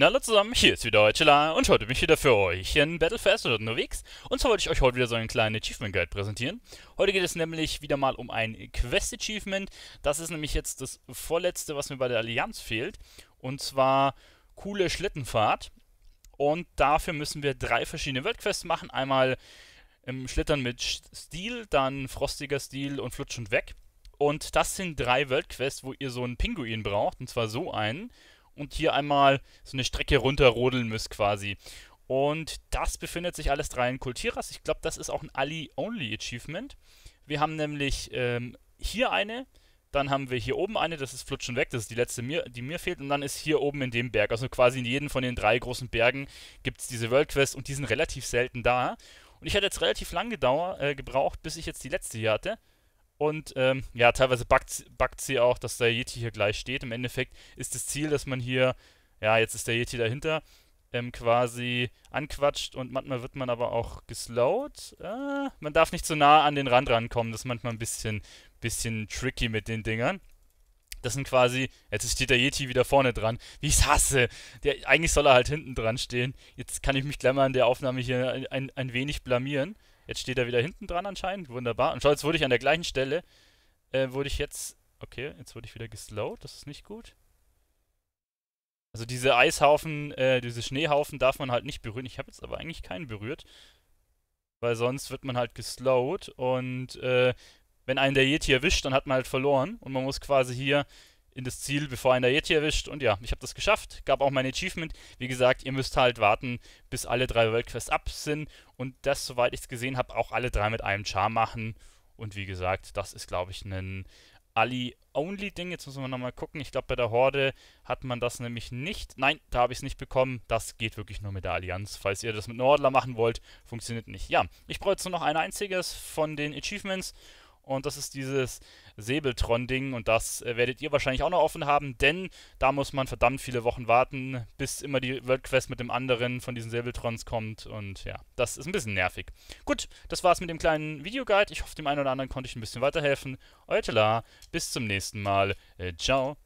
Hallo zusammen, hier ist wieder Heuchela und heute bin ich wieder für euch in Battlefest for unterwegs. Und zwar wollte ich euch heute wieder so einen kleinen Achievement Guide präsentieren. Heute geht es nämlich wieder mal um ein Quest Achievement. Das ist nämlich jetzt das vorletzte, was mir bei der Allianz fehlt. Und zwar coole Schlittenfahrt. Und dafür müssen wir drei verschiedene Weltquests machen. Einmal im Schlittern mit Stil, dann frostiger Stil und flutschend weg. Und das sind drei Weltquests, wo ihr so einen Pinguin braucht, und zwar so einen und hier einmal so eine Strecke runterrodeln müsst quasi. Und das befindet sich alles drei in Kultiras. Ich glaube, das ist auch ein Ali-Only-Achievement. Wir haben nämlich ähm, hier eine, dann haben wir hier oben eine, das ist schon weg, das ist die letzte, mir, die mir fehlt. Und dann ist hier oben in dem Berg, also quasi in jedem von den drei großen Bergen gibt es diese World Quest und die sind relativ selten da. Und ich hatte jetzt relativ lange äh, gebraucht, bis ich jetzt die letzte hier hatte. Und ähm, ja, teilweise backt, backt sie auch, dass der Yeti hier gleich steht. Im Endeffekt ist das Ziel, dass man hier, ja, jetzt ist der Yeti dahinter, ähm, quasi anquatscht und manchmal wird man aber auch geslowt. Äh, man darf nicht zu so nah an den Rand rankommen, das ist manchmal ein bisschen, bisschen tricky mit den Dingern. Das sind quasi, jetzt steht der Yeti wieder vorne dran. Wie ich es hasse. Der, eigentlich soll er halt hinten dran stehen. Jetzt kann ich mich gleich mal in der Aufnahme hier ein, ein, ein wenig blamieren. Jetzt steht er wieder hinten dran anscheinend. Wunderbar. Und schau, jetzt wurde ich an der gleichen Stelle. Äh, wurde ich jetzt. Okay, jetzt wurde ich wieder geslowt. Das ist nicht gut. Also diese Eishaufen, äh, diese Schneehaufen darf man halt nicht berühren. Ich habe jetzt aber eigentlich keinen berührt. Weil sonst wird man halt geslowt und äh, wenn einen der Yeti erwischt, dann hat man halt verloren. Und man muss quasi hier in das Ziel, bevor einer Yeti erwischt. Und ja, ich habe das geschafft, gab auch mein Achievement. Wie gesagt, ihr müsst halt warten, bis alle drei Worldquests ab sind und das, soweit ich es gesehen habe, auch alle drei mit einem Char machen. Und wie gesagt, das ist, glaube ich, ein Ali-Only-Ding. Jetzt müssen wir nochmal gucken. Ich glaube, bei der Horde hat man das nämlich nicht. Nein, da habe ich es nicht bekommen. Das geht wirklich nur mit der Allianz. Falls ihr das mit einem Hordler machen wollt, funktioniert nicht. Ja, ich brauche jetzt nur noch ein einziges von den Achievements. Und das ist dieses Säbeltron-Ding und das äh, werdet ihr wahrscheinlich auch noch offen haben, denn da muss man verdammt viele Wochen warten, bis immer die World Quest mit dem anderen von diesen Säbeltrons kommt und ja, das ist ein bisschen nervig. Gut, das war's mit dem kleinen Videoguide. Ich hoffe, dem einen oder anderen konnte ich ein bisschen weiterhelfen. Euer Telar, bis zum nächsten Mal. Äh, ciao.